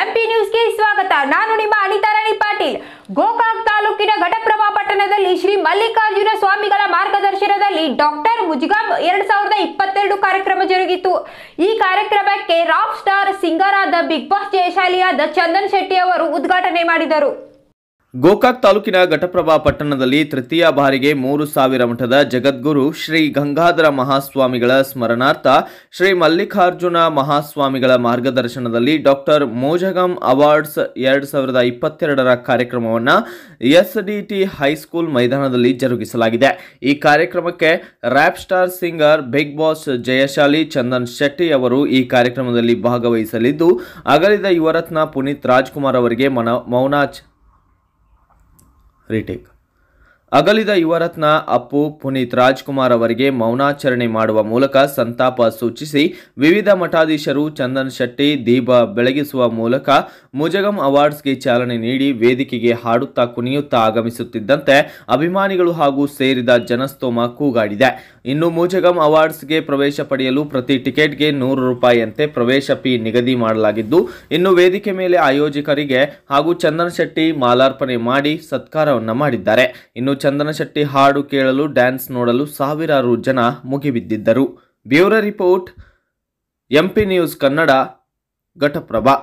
MP ನ್ಯೂಸ್ಗೆ ಸ್ವಾಗತ ನಾನು ನಿಮ್ಮ ಅನಿತಾರಾಣಿ ಪಾಟೀಲ್ ಗೋಕಾಕ್ ತಾಲೂಕಿನ ಘಟಪ್ರಭಾ ಪಟ್ಟಣದಲ್ಲಿ ಶ್ರೀ ಮಲ್ಲಿಕಾರ್ಜುನ ಸ್ವಾಮಿಗಳ ಮಾರ್ಗದರ್ಶನದಲ್ಲಿ ಡಾಕ್ಟರ್ ಮುಜಗಾಂ ಎರಡ್ ಸಾವಿರದ ಇಪ್ಪತ್ತೆರಡು ಕಾರ್ಯಕ್ರಮ ಜರುಗಿತು ಈ ಕಾರ್ಯಕ್ರಮಕ್ಕೆ ರಾಕ್ ಸ್ಟಾರ್ ಸಿಂಗರ್ ಆದ ಬಿಗ್ ಬಾಸ್ ಜಯಶಾಲಿಯಾದ ಚಂದನ್ ಶೆಟ್ಟಿ ಅವರು ಉದ್ಘಾಟನೆ ಮಾಡಿದರು ಗೋಕಾಕ್ ತಾಲೂಕಿನ ಘಟಪ್ರಭಾ ಪಟ್ಟಣದಲ್ಲಿ ತೃತೀಯ ಬಾರಿಗೆ ಮೂರು ಸಾವಿರ ಮಠದ ಜಗದ್ಗುರು ಶ್ರೀ ಗಂಗಾಧರ ಮಹಾಸ್ವಾಮಿಗಳ ಸ್ಮರಣಾರ್ಥ ಶ್ರೀ ಮಲ್ಲಿಕಾರ್ಜುನ ಮಹಾಸ್ವಾಮಿಗಳ ಮಾರ್ಗದರ್ಶನದಲ್ಲಿ ಡಾಕ್ಟರ್ ಮೋಜಗಂ ಅವಾರ್ಡ್ಸ್ ಎರಡು ಸಾವಿರದ ಇಪ್ಪತ್ತೆರಡರ ಕಾರ್ಯಕ್ರಮವನ್ನು ಎಸ್ಡಿಟಿ ಹೈಸ್ಕೂಲ್ ಮೈದಾನದಲ್ಲಿ ಜರುಗಿಸಲಾಗಿದೆ ಈ ಕಾರ್ಯಕ್ರಮಕ್ಕೆ rap star singer big boss ಜಯಶಾಲಿ ಚಂದನ್ ಶೆಟ್ಟಿ ಅವರು ಈ ಕಾರ್ಯಕ್ರಮದಲ್ಲಿ ಭಾಗವಹಿಸಲಿದ್ದು ಅಗಲಿದ ಯುವರತ್ನ ಪುನೀತ್ ರಾಜ್ಕುಮಾರ್ ಅವರಿಗೆ ಮನ ಮೌನಾಚ್ retake ಅಗಲಿದ ಯುವರತ್ನ ಅಪ್ಪು ಪುನೀತ್ ರಾಜ್ಕುಮಾರ್ ಅವರಿಗೆ ಮೌನಾಚರಣೆ ಮಾಡುವ ಮೂಲಕ ಸಂತಾಪ ಸೂಚಿಸಿ ವಿವಿಧ ಮಠಾಧೀಶರು ಚಂದನ್ ಶೆಟ್ಟಿ ದೀಪ ಬೆಳಗಿಸುವ ಮೂಲಕ ಮುಜಗಂ ಅವಾರ್ಡ್ಸ್ಗೆ ಚಾಲನೆ ನೀಡಿ ವೇದಿಕೆಗೆ ಹಾಡುತ್ತಾ ಕುಣಿಯುತ್ತಾ ಆಗಮಿಸುತ್ತಿದ್ದಂತೆ ಅಭಿಮಾನಿಗಳು ಹಾಗೂ ಸೇರಿದ ಜನಸ್ತೋಮ ಕೂಗಾಡಿದೆ ಇನ್ನು ಮುಜಗಂ ಅವಾರ್ಡ್ಸ್ಗೆ ಪ್ರವೇಶ ಪಡೆಯಲು ಪ್ರತಿ ಟಿಕೆಟ್ಗೆ ನೂರು ರೂಪಾಯಿಯಂತೆ ಪ್ರವೇಶ ಫೀ ನಿಗದಿ ಮಾಡಲಾಗಿದ್ದು ಇನ್ನು ವೇದಿಕೆ ಮೇಲೆ ಆಯೋಜಕರಿಗೆ ಹಾಗೂ ಚಂದನ್ ಶೆಟ್ಟಿ ಮಾಲಾರ್ಪಣೆ ಮಾಡಿ ಸತ್ಕಾರವನ್ನು ಮಾಡಿದ್ದಾರೆ ಇನ್ನು ಚಂದನ ಹಾಡು ಕೇಳಲು ಡ್ಯಾನ್ಸ್ ನೋಡಲು ಸಾವಿರಾರು ಜನ ಮುಗಿಬಿದ್ದಿದ್ದರು bureau report MP news Kannada Ghataprabha